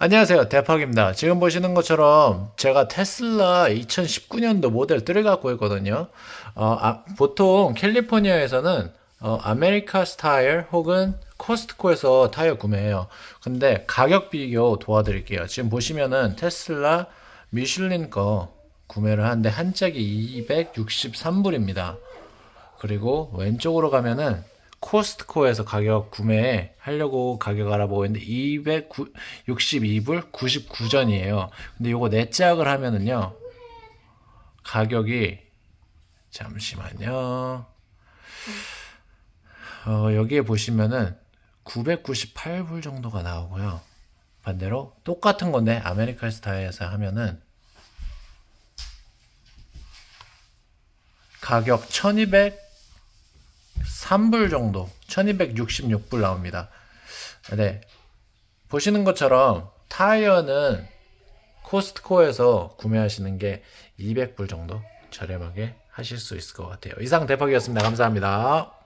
안녕하세요 대팍입니다 지금 보시는 것처럼 제가 테슬라 2019년도 모델 3를 갖고 있거든요 어, 아, 보통 캘리포니아에서는 어, 아메리카 스타일 혹은 코스트코에서 타이어 구매해요 근데 가격 비교 도와드릴게요 지금 보시면은 테슬라 미슐린 거 구매를 하는데 한 짝이 263불입니다 그리고 왼쪽으로 가면은 코스트코에서 가격 구매하려고 가격 알아보고 있는데 262불 99전이에요. 근데 요거 내짝을 하면은요. 가격이 잠시만요. 어, 여기에 보시면은 998불 정도가 나오고요. 반대로 똑같은 건데 아메리칸 스타에서 하면은 가격 1200 3불 정도 1266불 나옵니다 네 보시는 것처럼 타이어는 코스트코에서 구매하시는 게 200불 정도 저렴하게 하실 수 있을 것 같아요 이상 대박이었습니다 감사합니다